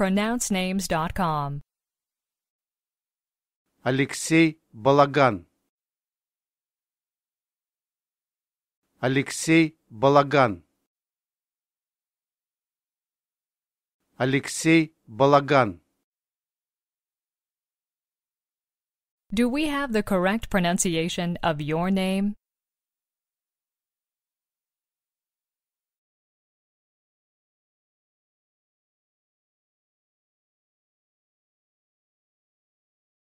pronouncenames.com. Алексей Балаган. Алексей Балаган. Алексей Балаган. Do we have the correct pronunciation of your name?